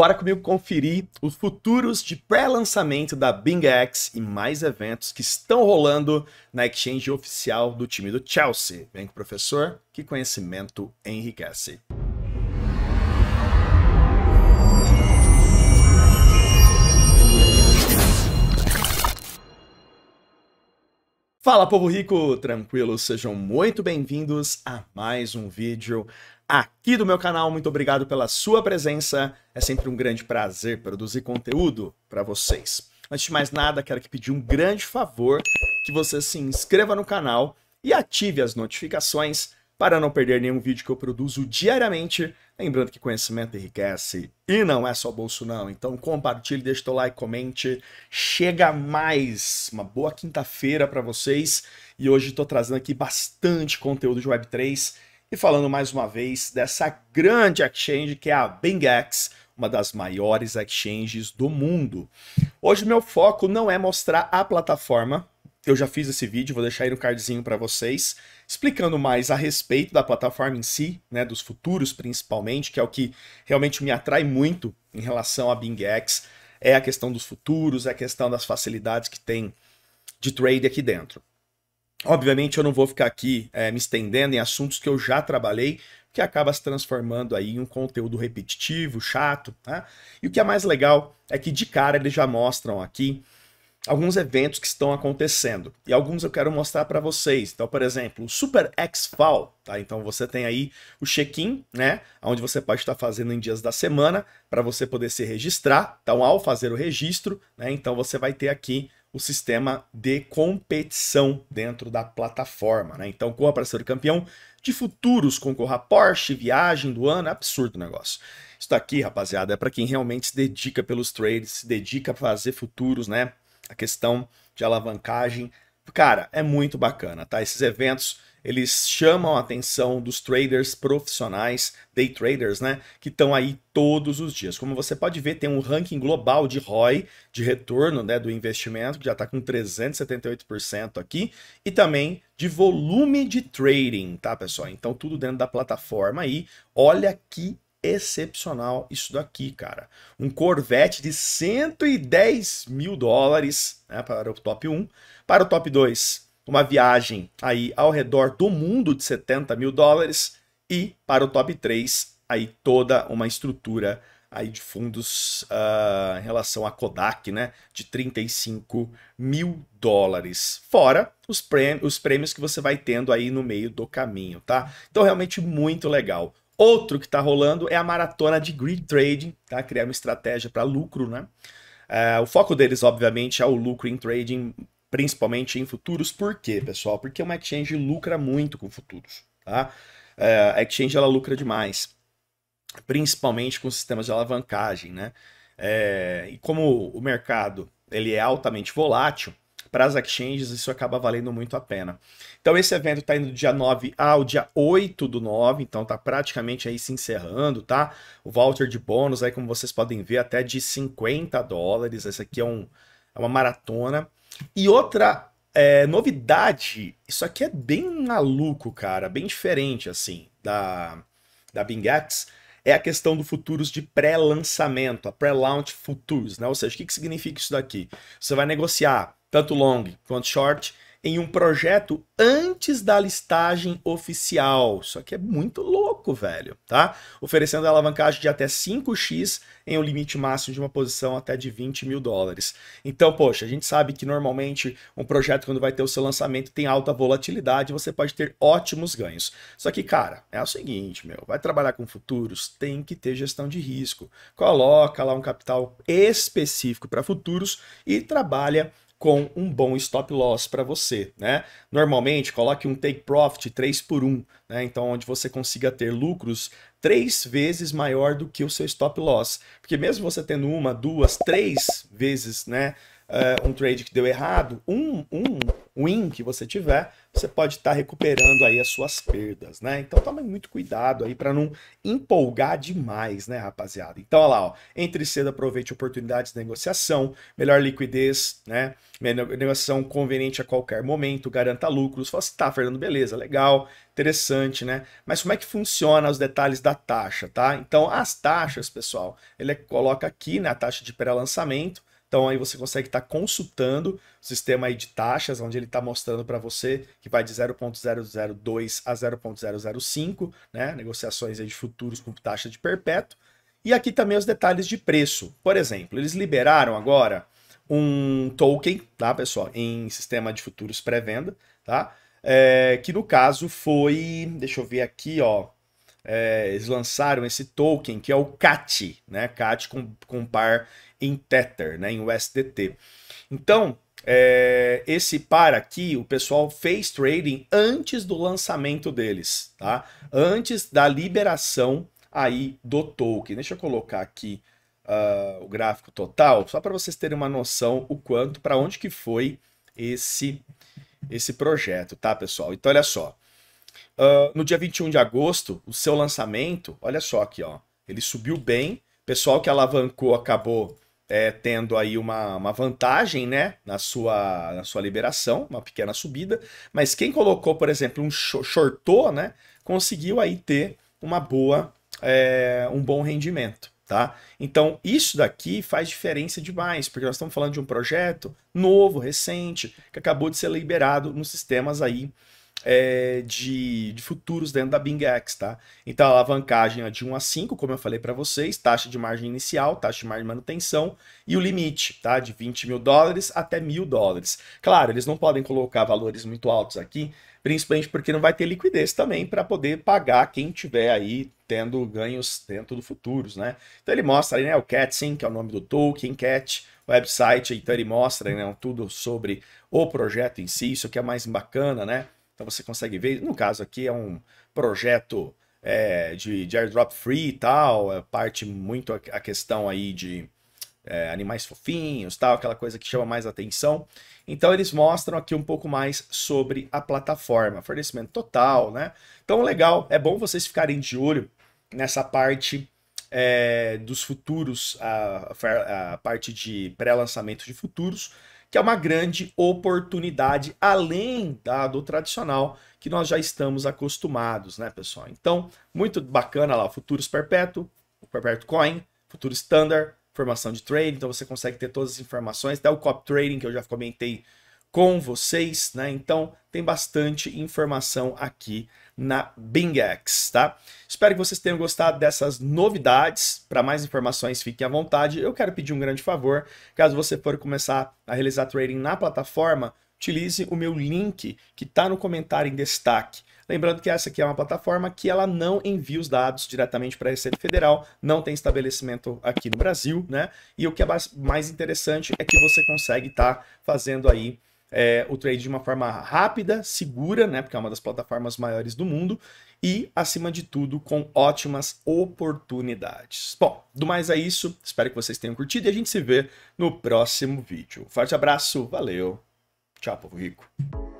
Bora comigo conferir os futuros de pré-lançamento da Bing X e mais eventos que estão rolando na exchange oficial do time do Chelsea. Vem com o professor, que conhecimento enriquece. Fala povo rico, tranquilo, sejam muito bem-vindos a mais um vídeo aqui do meu canal. Muito obrigado pela sua presença. É sempre um grande prazer produzir conteúdo para vocês. Antes de mais nada, quero pedir um grande favor que você se inscreva no canal e ative as notificações para não perder nenhum vídeo que eu produzo diariamente. Lembrando que conhecimento enriquece e não é só bolso não. Então compartilhe, deixe seu like, comente. Chega mais uma boa quinta-feira para vocês e hoje estou trazendo aqui bastante conteúdo de Web3 e falando mais uma vez dessa grande exchange que é a BingEx, uma das maiores exchanges do mundo. Hoje meu foco não é mostrar a plataforma, eu já fiz esse vídeo, vou deixar aí no cardzinho para vocês, explicando mais a respeito da plataforma em si, né, dos futuros principalmente, que é o que realmente me atrai muito em relação à BingEx, é a questão dos futuros, é a questão das facilidades que tem de trade aqui dentro. Obviamente eu não vou ficar aqui é, me estendendo em assuntos que eu já trabalhei, que acaba se transformando aí em um conteúdo repetitivo, chato, tá? E o que é mais legal é que de cara eles já mostram aqui alguns eventos que estão acontecendo. E alguns eu quero mostrar para vocês. Então, por exemplo, o Super X-Fall, tá? Então você tem aí o check-in, né? Onde você pode estar fazendo em dias da semana para você poder se registrar. Então, ao fazer o registro, né? Então você vai ter aqui o sistema de competição dentro da plataforma. Né? Então, corra para ser campeão de futuros, concorra a Porsche, viagem do ano, é absurdo negócio. Isso aqui, rapaziada, é para quem realmente se dedica pelos trades, se dedica a fazer futuros, né? A questão de alavancagem Cara, é muito bacana, tá? Esses eventos eles chamam a atenção dos traders profissionais, day traders, né? Que estão aí todos os dias. Como você pode ver, tem um ranking global de ROI, de retorno né, do investimento, que já está com 378% aqui, e também de volume de trading, tá, pessoal? Então, tudo dentro da plataforma aí. Olha que excepcional isso daqui, cara. Um Corvette de 110 mil dólares né, para o top 1 para o top 2, uma viagem aí ao redor do mundo de 70 mil dólares. E para o top 3, aí toda uma estrutura aí de fundos uh, em relação à Kodak, né? De 35 mil dólares. Fora os, prêmios, os prêmios que você vai tendo aí no meio do caminho, tá? Então, realmente muito legal. Outro que está rolando é a maratona de grid trading, tá? Criar uma estratégia para lucro, né? Uh, o foco deles, obviamente, é o lucro em trading principalmente em futuros. Por quê, pessoal? Porque uma exchange lucra muito com futuros, tá? É, a exchange ela lucra demais, principalmente com sistemas de alavancagem, né? É, e como o mercado ele é altamente volátil, para as exchanges isso acaba valendo muito a pena. Então esse evento está indo do dia 9 ao dia 8 do 9, então tá praticamente aí se encerrando, tá? O voucher de bônus aí como vocês podem ver até de 50 dólares, esse aqui é, um, é uma maratona. E outra é, novidade, isso aqui é bem maluco, cara, bem diferente, assim, da, da Bingex, é a questão do futuros de pré-lançamento, a pré-launch futuros, né? Ou seja, o que, que significa isso daqui? Você vai negociar tanto long quanto short em um projeto antes da listagem oficial. Isso aqui é muito louco, velho, tá? Oferecendo alavancagem de até 5x em um limite máximo de uma posição até de 20 mil dólares. Então, poxa, a gente sabe que normalmente um projeto, quando vai ter o seu lançamento, tem alta volatilidade, você pode ter ótimos ganhos. Só que, cara, é o seguinte, meu, vai trabalhar com futuros, tem que ter gestão de risco. Coloca lá um capital específico para futuros e trabalha com um bom stop loss para você, né? Normalmente coloque um take profit 3 por 1, né? Então onde você consiga ter lucros três vezes maior do que o seu stop loss, porque mesmo você tendo uma, duas, três vezes, né, uh, um trade que deu errado, um, um win que você tiver, você pode estar tá recuperando aí as suas perdas, né? Então tome muito cuidado aí para não empolgar demais, né, rapaziada? Então olha lá, ó, entre cedo aproveite oportunidades de negociação, melhor liquidez, né? Negociação conveniente a qualquer momento, garanta lucros. Fala assim, tá, Fernando, beleza, legal, interessante, né? Mas como é que funciona os detalhes da taxa, tá? Então as taxas, pessoal, ele coloca aqui, né, a taxa de pré-lançamento, então aí você consegue estar tá consultando o sistema aí de taxas, onde ele está mostrando para você que vai de 0.002 a 0.005, né? Negociações aí de futuros com taxa de perpétuo. E aqui também os detalhes de preço. Por exemplo, eles liberaram agora um token, tá, pessoal, em sistema de futuros pré-venda, tá? É, que no caso foi, deixa eu ver aqui, ó, é, eles lançaram esse token que é o CAT, né? CAT com, com par em Tether, né, em USDT. Então, é, esse par aqui, o pessoal fez trading antes do lançamento deles, tá? Antes da liberação aí do token. Deixa eu colocar aqui uh, o gráfico total, só para vocês terem uma noção o quanto, para onde que foi esse, esse projeto, tá, pessoal? Então, olha só. Uh, no dia 21 de agosto, o seu lançamento, olha só aqui, ó. Ele subiu bem, pessoal que alavancou acabou é, tendo aí uma, uma vantagem né, na, sua, na sua liberação, uma pequena subida, mas quem colocou, por exemplo, um shortou, né, conseguiu aí ter uma boa, é, um bom rendimento. Tá? Então, isso daqui faz diferença demais, porque nós estamos falando de um projeto novo, recente, que acabou de ser liberado nos sistemas aí é, de, de, futuros dentro da Bing X, tá? Então a alavancagem é de 1 a 5, como eu falei para vocês, taxa de margem inicial, taxa de margem de manutenção e o limite, tá? De 20 mil dólares até mil dólares. Claro, eles não podem colocar valores muito altos aqui, principalmente porque não vai ter liquidez também para poder pagar quem tiver aí tendo ganhos dentro do futuros, né? Então ele mostra aí, né, o Catsim, que é o nome do token, Cat, website, então ele mostra, né, tudo sobre o projeto em si, isso que é mais bacana, né? Então você consegue ver, no caso aqui é um projeto é, de, de, airdrop free e tal, é parte muito a, a questão aí de é, animais fofinhos tal, aquela coisa que chama mais atenção. Então eles mostram aqui um pouco mais sobre a plataforma, fornecimento total, né? Então legal, é bom vocês ficarem de olho nessa parte é, dos futuros, a, a parte de pré-lançamento de futuros, que é uma grande oportunidade, além da do tradicional que nós já estamos acostumados, né, pessoal? Então, muito bacana lá, futuros perpétuo, perpétuo coin, futuro standard, formação de trade, então você consegue ter todas as informações, até o cop trading que eu já comentei com vocês, né? Então tem bastante informação aqui na Bingex, tá? Espero que vocês tenham gostado dessas novidades. Para mais informações, fiquem à vontade. Eu quero pedir um grande favor, caso você for começar a realizar trading na plataforma, utilize o meu link que está no comentário em destaque. Lembrando que essa aqui é uma plataforma que ela não envia os dados diretamente para a Receita Federal, não tem estabelecimento aqui no Brasil, né? E o que é mais interessante é que você consegue estar tá fazendo aí é, o trade de uma forma rápida, segura, né? Porque é uma das plataformas maiores do mundo e, acima de tudo, com ótimas oportunidades. Bom, do mais é isso. Espero que vocês tenham curtido e a gente se vê no próximo vídeo. Forte abraço, valeu. Tchau, povo rico.